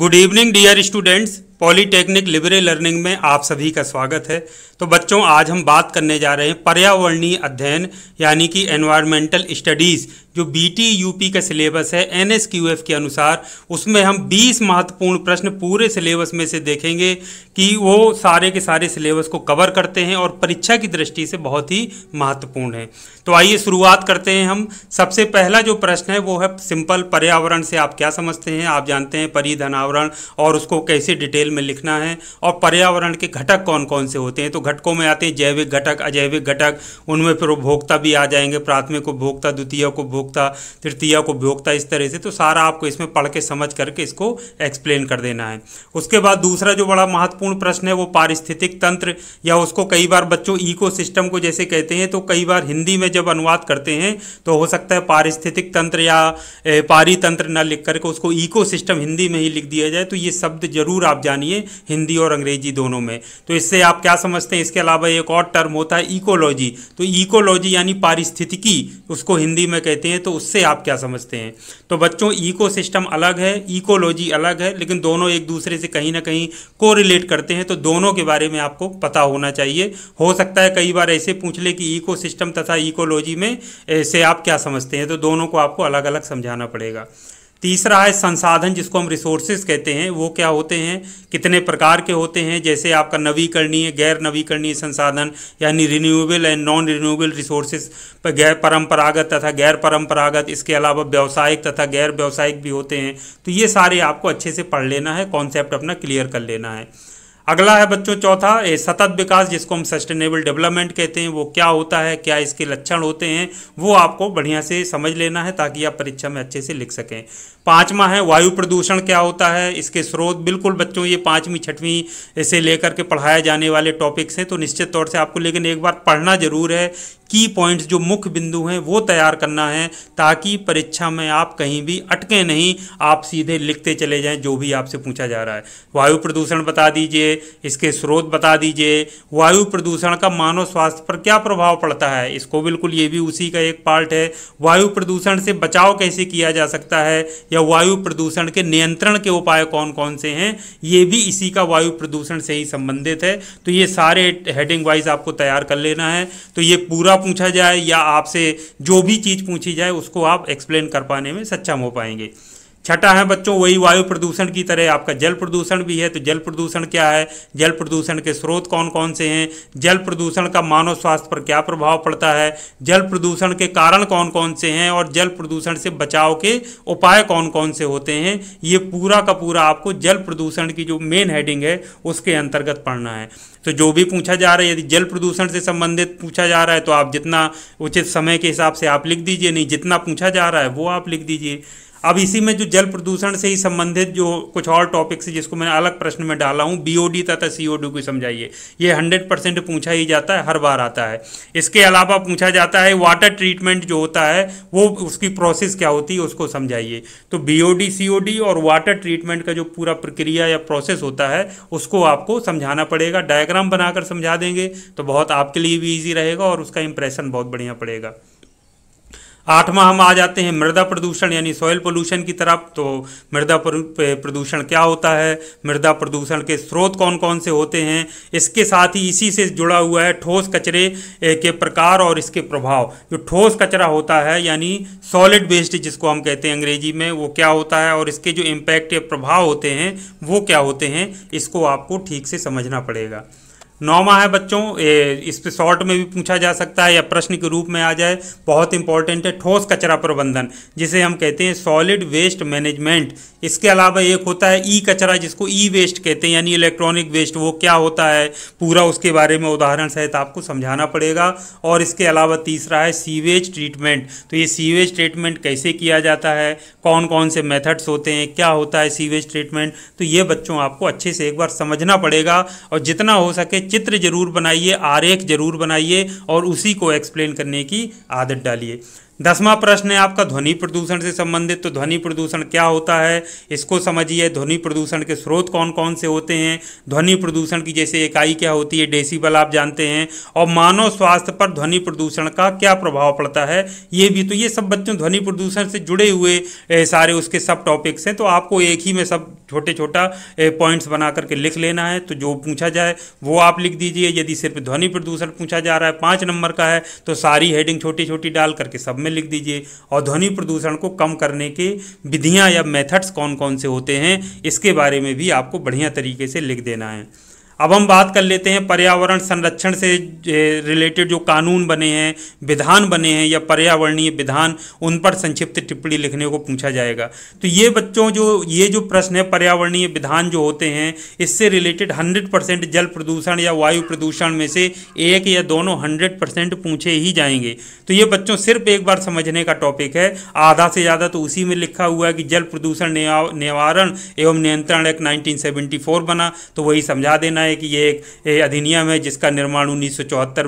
good evening dear students polytechnic liberal learning में आप सभी का स्वागत है तो बच्चों आज हम बात करने जा रहे हैं पर्यावरणीय अध्ययन यानी कि एनवायरमेंटल स्टडीज़ जो यू यूपी का सिलेबस है एफ के अनुसार उसमें हम 20 महत्वपूर्ण प्रश्न पूरे सिलेबस में से देखेंगे कि वो सारे के सारे सिलेबस को कवर करते हैं और परीक्षा की दृष्टि से बहुत ही महत्वपूर्ण है तो आइए शुरुआत करते हैं हम सबसे पहला जो प्रश्न है वो है सिंपल पर्यावरण से आप क्या समझते हैं आप जानते हैं परिधनावरण और उसको कैसे डिटेल में लिखना है और पर्यावरण के घटक कौन कौन से होते हैं तो घटकों में आते हैं जैविक घटक अजैविक घटक उनमें फिर उपभोक्ता भी आ जाएंगे प्राथमिक उपभोक्ता द्वितीय उपभोक्ता तृतीय उपभोक्ता इस तरह से तो सारा आपको इसमें पढ़ के समझ करके इसको एक्सप्लेन कर देना है उसके बाद दूसरा जो बड़ा महत्वपूर्ण प्रश्न है वो पारिस्थितिक तंत्र या उसको कई बार बच्चों इको को जैसे कहते हैं तो कई बार हिंदी में जब अनुवाद करते हैं तो हो सकता है पारिस्थितिक तंत्र या पारितंत्र तंत्र लिख करके उसको इको हिंदी में ही लिख दिया जाए तो ये शब्द जरूर आप जान जानिए हिंदी और अंग्रेजी दोनों में तो इससे आप क्या समझते हैं इसके अलावा एक और टर्म होता है इकोलॉजी तो इकोलॉजी यानी पारिस्थितिकी उसको हिंदी में कहते हैं तो उससे आप क्या समझते हैं तो बच्चों इको अलग है इकोलॉजी अलग है लेकिन दोनों एक दूसरे से कहीं ना कहीं को करते हैं तो दोनों के बारे में आपको पता होना चाहिए हो सकता है कई बार ऐसे पूछ ले कि इको तथा इकोलॉजी में से आप क्या समझते हैं तो दोनों को आपको अलग अलग समझाना पड़ेगा तीसरा है संसाधन जिसको हम रिसोर्सेज कहते हैं वो क्या होते हैं कितने प्रकार के होते हैं जैसे आपका नवीकरणीय गैर नवीकरणीय संसाधन यानी renewable and non renewable resources पर गैर परंपरागत तथा गैर परंपरागत इसके अलावा व्यावसायिक तथा गैर व्यावसायिक भी होते हैं तो ये सारे आपको अच्छे से पढ़ लेना है कॉन्सेप्ट अपना क्लियर कर लेना है अगला है बच्चों चौथा ये सतत विकास जिसको हम सस्टेनेबल डेवलपमेंट कहते हैं वो क्या होता है क्या इसके लक्षण होते हैं वो आपको बढ़िया से समझ लेना है ताकि आप परीक्षा में अच्छे से लिख सकें पांचवा है वायु प्रदूषण क्या होता है इसके स्रोत बिल्कुल बच्चों ये पाँचवीं छठवीं से लेकर के पढ़ाए जाने वाले टॉपिक्स हैं तो निश्चित तौर से आपको लेकिन एक बार पढ़ना जरूर है की पॉइंट्स जो मुख्य बिंदु हैं वो तैयार करना है ताकि परीक्षा में आप कहीं भी अटके नहीं आप सीधे लिखते चले जाएं जो भी आपसे पूछा जा रहा है वायु प्रदूषण बता दीजिए इसके स्रोत बता दीजिए वायु प्रदूषण का मानव स्वास्थ्य पर क्या प्रभाव पड़ता है इसको बिल्कुल ये भी उसी का एक पार्ट है वायु प्रदूषण से बचाव कैसे किया जा सकता है या वायु प्रदूषण के नियंत्रण के उपाय कौन कौन से हैं ये भी इसी का वायु प्रदूषण से ही संबंधित है तो ये सारे हेडिंग वाइज आपको तैयार कर लेना है तो ये पूरा पूछा जाए या आपसे जो भी चीज़ पूछी जाए उसको आप एक्सप्लेन कर पाने में सक्षम हो पाएंगे छठा है बच्चों वही वायु प्रदूषण की तरह आपका जल प्रदूषण भी है तो जल प्रदूषण क्या है जल प्रदूषण के स्रोत कौन कौन से हैं जल प्रदूषण का मानव स्वास्थ्य पर क्या प्रभाव पड़ता है जल प्रदूषण के कारण कौन कौन से हैं और जल प्रदूषण से बचाव के उपाय कौन कौन से होते हैं ये पूरा का पूरा आपको जल प्रदूषण की जो मेन हेडिंग है उसके अंतर्गत पढ़ना है तो जो भी पूछा जा रहा है यदि जल प्रदूषण से संबंधित पूछा जा रहा है तो आप जितना उचित समय के हिसाब से आप लिख दीजिए नहीं जितना पूछा जा रहा है वो आप लिख दीजिए अब इसी में जो जल प्रदूषण से ही संबंधित जो कुछ और टॉपिक्स है जिसको मैंने अलग प्रश्न में डाला हूँ बीओडी तथा सीओडी को समझाइए ये हंड्रेड परसेंट पूछा ही जाता है हर बार आता है इसके अलावा पूछा जाता है वाटर ट्रीटमेंट जो होता है वो उसकी प्रोसेस क्या होती है उसको समझाइए तो बीओडी सीओडी और वाटर ट्रीटमेंट का जो पूरा प्रक्रिया या प्रोसेस होता है उसको आपको समझाना पड़ेगा डायग्राम बनाकर समझा देंगे तो बहुत आपके लिए भी ईजी रहेगा और उसका इंप्रेशन बहुत बढ़िया पड़ेगा आठवां हम आ जाते हैं मृदा प्रदूषण यानी सॉयल पोल्यूशन की तरफ तो मृदा प्रदूषण क्या होता है मृदा प्रदूषण के स्रोत कौन कौन से होते हैं इसके साथ ही इसी से जुड़ा हुआ है ठोस कचरे के प्रकार और इसके प्रभाव जो ठोस कचरा होता है यानी सॉलिड वेस्ट जिसको हम कहते हैं अंग्रेजी में वो क्या होता है और इसके जो इम्पैक्ट या प्रभाव होते हैं वो क्या होते हैं इसको आपको ठीक से समझना पड़ेगा नौवा है बच्चों ए, इस पे शॉर्ट में भी पूछा जा सकता है या प्रश्न के रूप में आ जाए बहुत इंपॉर्टेंट है ठोस कचरा प्रबंधन जिसे हम कहते हैं सॉलिड वेस्ट मैनेजमेंट इसके अलावा एक होता है ई कचरा जिसको ई वेस्ट कहते हैं यानी इलेक्ट्रॉनिक वेस्ट वो क्या होता है पूरा उसके बारे में उदाहरण सहित आपको समझाना पड़ेगा और इसके अलावा तीसरा है सीवेज ट्रीटमेंट तो ये सीवेज ट्रीटमेंट कैसे किया जाता है कौन कौन से मेथड्स होते हैं क्या होता है सीवेज ट्रीटमेंट तो ये बच्चों आपको अच्छे से एक बार समझना पड़ेगा और जितना हो सके चित्र जरूर बनाइए आरेख जरूर बनाइए और उसी को एक्सप्लेन करने की आदत डालिए दसवां प्रश्न है आपका ध्वनि प्रदूषण से संबंधित तो ध्वनि प्रदूषण क्या होता है इसको समझिए ध्वनि प्रदूषण के स्रोत कौन कौन से होते हैं ध्वनि प्रदूषण की जैसे इकाई क्या होती है डेसीबल आप जानते हैं और मानव स्वास्थ्य पर ध्वनि प्रदूषण का क्या प्रभाव पड़ता है ये भी तो ये सब बच्चों ध्वनि प्रदूषण से जुड़े हुए सारे उसके सब टॉपिक्स हैं तो आपको एक ही में सब छोटे छोटा पॉइंट्स बना करके लिख लेना है तो जो पूछा जाए वो आप लिख दीजिए यदि सिर्फ ध्वनि प्रदूषण पूछा जा रहा है पाँच नंबर का है तो सारी हेडिंग छोटी छोटी डाल करके सब में लिख दीजिए और ध्वनि प्रदूषण को कम करने के विधियाँ या मेथड्स कौन कौन से होते हैं इसके बारे में भी आपको बढ़िया तरीके से लिख देना है अब हम बात कर लेते हैं पर्यावरण संरक्षण से रिलेटेड जो कानून बने हैं विधान बने हैं या पर्यावरणीय विधान उन पर संक्षिप्त टिप्पणी लिखने को पूछा जाएगा तो ये बच्चों जो ये जो प्रश्न है पर्यावरणीय विधान जो होते हैं इससे रिलेटेड हंड्रेड परसेंट जल प्रदूषण या वायु प्रदूषण में से एक या दोनों हंड्रेड परसेंट पूछे ही जाएंगे तो ये बच्चों सिर्फ एक बार समझने का टॉपिक है आधा से ज़्यादा तो उसी में लिखा हुआ है कि जल प्रदूषण निवारण एवं नियंत्रण एक्ट नाइनटीन बना तो वही समझा देना है है कि ये एक अधिनियम है जिसका निर्माण उन्नीस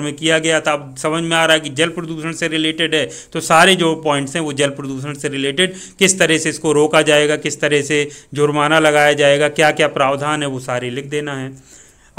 में किया गया था अब समझ में आ रहा है कि जल प्रदूषण से रिलेटेड है तो सारे जो पॉइंट्स हैं वो जल प्रदूषण से रिलेटेड किस तरह से इसको रोका जाएगा किस तरह से जुर्माना लगाया जाएगा क्या क्या प्रावधान है वो सारे लिख देना है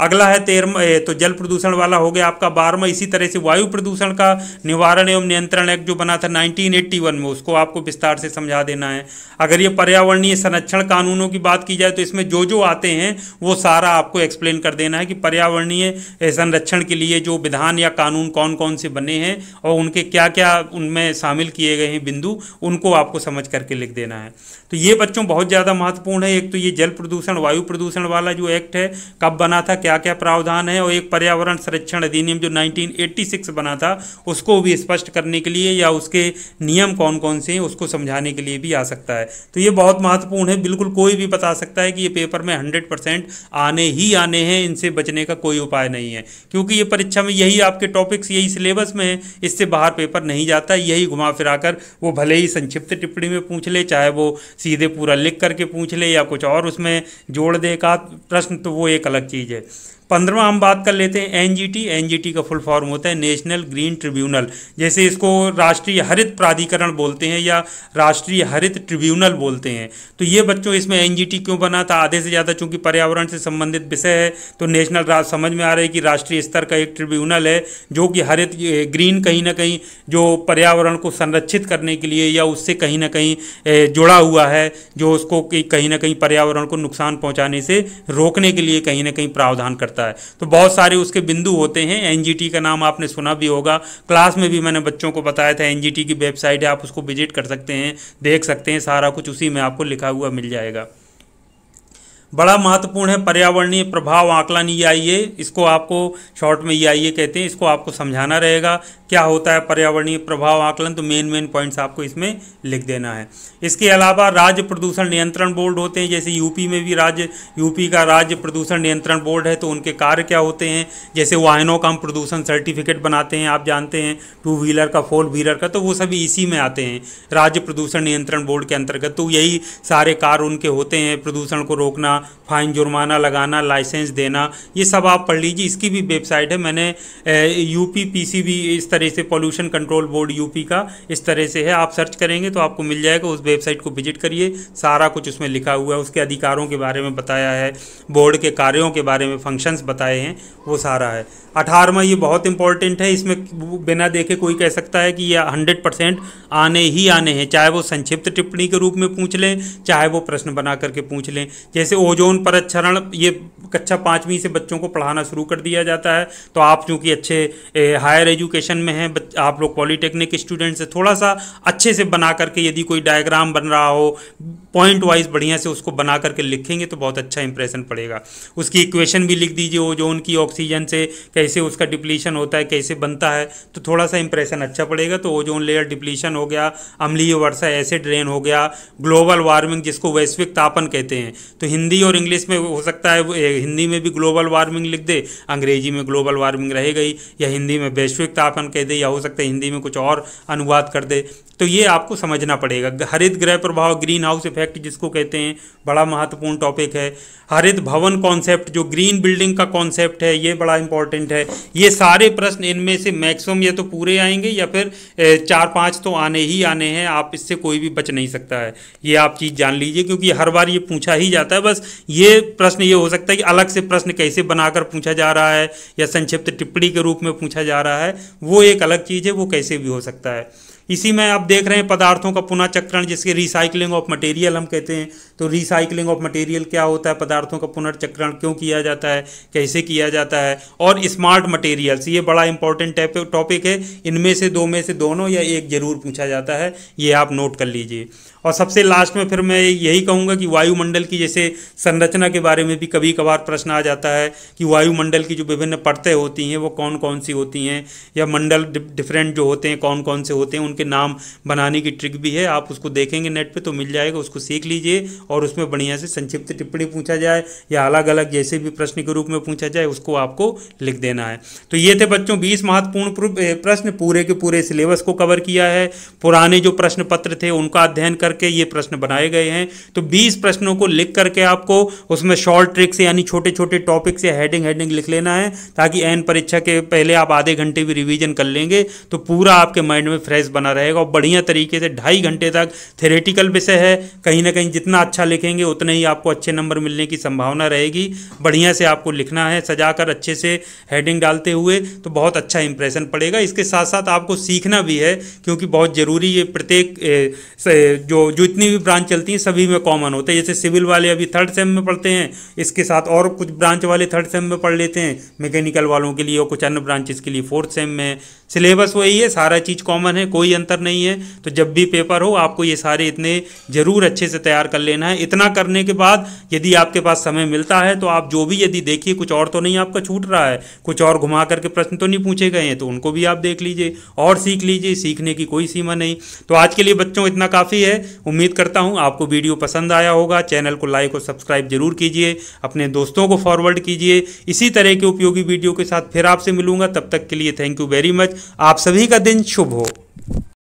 अगला है तेरह तो जल प्रदूषण वाला हो गया आपका बारहवा इसी तरह से वायु प्रदूषण का निवारण एवं नियंत्रण एक्ट जो बना था 1981 में उसको आपको विस्तार से समझा देना है अगर ये पर्यावरणीय संरक्षण कानूनों की बात की जाए तो इसमें जो जो आते हैं वो सारा आपको एक्सप्लेन कर देना है कि पर्यावरणीय संरक्षण के लिए जो विधान या कानून कौन कौन से बने हैं और उनके क्या क्या उनमें शामिल किए गए हैं बिंदु उनको आपको समझ करके लिख देना है तो ये बच्चों बहुत ज़्यादा महत्वपूर्ण है एक तो ये जल प्रदूषण वायु प्रदूषण वाला जो एक्ट है कब बना था क्या क्या प्रावधान है और एक पर्यावरण संरक्षण अधिनियम जो 1986 बना था उसको भी स्पष्ट करने के लिए या उसके नियम कौन कौन से हैं उसको समझाने के लिए भी आ सकता है तो ये बहुत महत्वपूर्ण है बिल्कुल कोई भी बता सकता है कि ये पेपर में हंड्रेड परसेंट आने ही आने हैं इनसे बचने का कोई उपाय नहीं है क्योंकि ये परीक्षा में यही आपके टॉपिक्स यही सिलेबस में है इससे बाहर पेपर नहीं जाता यही घुमा फिरा कर वो भले ही संक्षिप्त टिप्पणी में पूछ ले चाहे वो सीधे पूरा लिख करके पूछ ले या कुछ और उसमें जोड़ दे का प्रश्न तो वो एक अलग चीज़ है पंद्रवा हम बात कर लेते हैं एनजीटी एनजीटी का फुल फॉर्म होता है नेशनल ग्रीन ट्रिब्यूनल जैसे इसको राष्ट्रीय हरित प्राधिकरण बोलते हैं या राष्ट्रीय हरित ट्रिब्यूनल बोलते हैं तो ये बच्चों इसमें एनजीटी क्यों बना था आधे से ज़्यादा चूंकि पर्यावरण से संबंधित विषय है तो नेशनल राज समझ में आ रहा है कि राष्ट्रीय स्तर का एक ट्रिब्यूनल है जो कि हरित ग्रीन कहीं ना कहीं जो पर्यावरण को संरक्षित करने के लिए या उससे कहीं ना कहीं जुड़ा हुआ है जो उसको कहीं ना कहीं पर्यावरण को नुकसान पहुँचाने से रोकने के लिए कहीं ना कहीं प्रावधान करता करता है तो बहुत सारे उसके बिंदु होते हैं एन का नाम आपने सुना भी होगा क्लास में भी मैंने बच्चों को बताया था एन की वेबसाइट है आप उसको विजिट कर सकते हैं देख सकते हैं सारा कुछ उसी में आपको लिखा हुआ मिल जाएगा बड़ा महत्वपूर्ण है पर्यावरणीय प्रभाव आकलन ई आई ए इसको आपको शॉर्ट में ई आई ए कहते हैं इसको आपको समझाना रहेगा क्या होता है पर्यावरणीय प्रभाव आकलन तो मेन मेन पॉइंट्स आपको इसमें लिख देना है इसके अलावा राज्य प्रदूषण नियंत्रण बोर्ड होते हैं जैसे यूपी में भी राज्य यूपी का राज्य प्रदूषण नियंत्रण बोर्ड है तो उनके कार्य क्या होते हैं जैसे वाहनों का हम प्रदूषण सर्टिफिकेट बनाते हैं आप जानते हैं टू व्हीलर का फोर व्हीलर का तो वो सभी इसी में आते हैं राज्य प्रदूषण नियंत्रण बोर्ड के अंतर्गत तो यही सारे कार्य उनके होते हैं प्रदूषण को रोकना फ़ाइन जुर्माना लगाना लाइसेंस देना ये सब आप पढ़ लीजिए इसकी भी वेबसाइट है मैंने यूपी सी भी इस तरह से पोल्यूशन कंट्रोल बोर्ड यूपी का इस तरह से है आप सर्च करेंगे तो आपको मिल जाएगा उस वेबसाइट को विजिट करिए सारा कुछ उसमें लिखा हुआ है उसके अधिकारों के बारे में बताया है बोर्ड के कार्यों के बारे में फंक्शंस बताए हैं वो सारा है अठारहवा ये बहुत इंपॉर्टेंट है इसमें बिना देखे कोई कह सकता है कि यह हंड्रेड परसेंट आने ही आने हैं चाहे वो संक्षिप्त टिप्पणी के रूप में पूछ लें चाहे वो प्रश्न बना करके पूछ लें जैसे ओ ओजोन पर अच्छरण ये कक्षा पाँचवीं से बच्चों को पढ़ाना शुरू कर दिया जाता है तो आप चूँकि अच्छे ए, हायर एजुकेशन में हैं आप लोग पॉलीटेक्निक स्टूडेंट्स थोड़ा सा अच्छे से बना करके यदि कोई डायग्राम बन रहा हो पॉइंट वाइज बढ़िया से उसको बना करके लिखेंगे तो बहुत अच्छा इंप्रेशन पड़ेगा उसकी इक्वेशन भी लिख दीजिए ओजोन की ऑक्सीजन से कैसे उसका डिप्लीशन होता है कैसे बनता है तो थोड़ा सा इंप्रेशन अच्छा पड़ेगा तो ओजोन लेयर डिप्लीशन हो गया अम्लीय वर्षा एसिड रेन हो गया ग्लोबल वार्मिंग जिसको वैश्विक तापन कहते हैं तो हिंदी और इंग्लिश में हो सकता है हिंदी में भी ग्लोबल वार्मिंग लिख दे अंग्रेजी में ग्लोबल वार्मिंग रह गई या हिंदी में वैश्विक तापन कह दे या हो सकता है हिंदी में कुछ और अनुवाद कर दे तो ये आपको समझना पड़ेगा हरित ग्रह प्रभाव ग्रीन हाउस इफेक्ट इफेक्ट जिसको कहते हैं बड़ा महत्वपूर्ण टॉपिक है हरित भवन कॉन्सेप्ट जो ग्रीन बिल्डिंग का कॉन्सेप्ट है ये बड़ा इंपॉर्टेंट है ये सारे प्रश्न इनमें से मैक्सिमम या तो पूरे आएंगे या फिर चार पांच तो आने ही आने हैं आप इससे कोई भी बच नहीं सकता है ये आप चीज़ जान लीजिए क्योंकि हर बार ये पूछा ही जाता है बस ये प्रश्न ये हो सकता है कि अलग से प्रश्न कैसे बनाकर पूछा जा रहा है या संक्षिप्त टिप्पणी के रूप में पूछा जा रहा है वो एक अलग चीज़ है वो कैसे भी हो सकता है इसी में आप देख रहे हैं पदार्थों का पुनः चक्रण जिसके रिसाइकलिंग ऑफ मटेरियल हम कहते हैं तो रिसाइकलिंग ऑफ मटेरियल क्या होता है पदार्थों का पुनर्चक्रण क्यों किया जाता है कैसे किया जाता है और स्मार्ट मटेरियल्स ये बड़ा इंपॉर्टेंट टॉपिक है इनमें से दो में से दोनों या एक जरूर पूछा जाता है ये आप नोट कर लीजिए और सबसे लास्ट में फिर मैं यही कहूँगा कि वायुमंडल की जैसे संरचना के बारे में भी कभी कभार प्रश्न आ जाता है कि वायुमंडल की जो विभिन्न परतें होती हैं वो कौन कौन सी होती हैं या मंडल डिफरेंट जो होते हैं कौन कौन से होते हैं उनके नाम बनाने की ट्रिक भी है आप उसको देखेंगे नेट पे तो मिल जाएगा उसको सीख लीजिए और उसमें बढ़िया से संक्षिप्त टिप्पणी पूछा जाए या अलग अलग जैसे भी प्रश्न के रूप में पूछा जाए उसको आपको लिख देना है तो ये थे बच्चों बीस महत्वपूर्ण प्रश्न पूरे के पूरे सिलेबस को कवर किया है पुराने जो प्रश्न पत्र थे उनका अध्ययन करके ये प्रश्न बनाए गए हैं तो बीस प्रश्नों को लिख करके आपको उसमें शॉर्ट ट्रिक से यानी छोटे छोटे टॉपिक से हेडिंग हेडिंग लिख लेना है ताकि एन परीक्षा के पहले आप आधे घंटे भी रिवीजन कर लेंगे तो पूरा आपके माइंड में फ्रेश बना रहेगा और बढ़िया तरीके से ढाई घंटे तक थेरेटिकल विषय है कहीं ना कहीं जितना अच्छा अच्छा लिखेंगे उतने ही आपको अच्छे नंबर मिलने की संभावना रहेगी बढ़िया से आपको लिखना है सजा कर अच्छे से हेडिंग डालते हुए तो बहुत अच्छा इंप्रेशन पड़ेगा इसके साथ साथ आपको सीखना भी है क्योंकि बहुत ज़रूरी ये प्रत्येक जो जो इतनी भी ब्रांच चलती हैं सभी में कॉमन होता है जैसे सिविल वाले अभी थर्ड सेम में पढ़ते हैं इसके साथ और कुछ ब्रांच वाले थर्ड सेम में पढ़ लेते हैं मैकेनिकल वालों के लिए और कुछ अन्य ब्रांचेस के लिए फोर्थ सेम में सिलेबस वही है सारा चीज़ कॉमन है कोई अंतर नहीं है तो जब भी पेपर हो आपको ये सारे इतने ज़रूर अच्छे से तैयार कर लेना करना है इतना करने के बाद यदि आपके पास समय मिलता है तो आप जो भी यदि देखिए कुछ और तो नहीं आपका छूट रहा है कुछ और घुमा करके प्रश्न तो नहीं पूछे गए हैं तो उनको भी आप देख लीजिए और सीख लीजिए सीखने की कोई सीमा नहीं तो आज के लिए बच्चों इतना काफ़ी है उम्मीद करता हूँ आपको वीडियो पसंद आया होगा चैनल को लाइक और सब्सक्राइब जरूर कीजिए अपने दोस्तों को फॉरवर्ड कीजिए इसी तरह के उपयोगी वीडियो के साथ फिर आपसे मिलूंगा तब तक के लिए थैंक यू वेरी मच आप सभी का दिन शुभ हो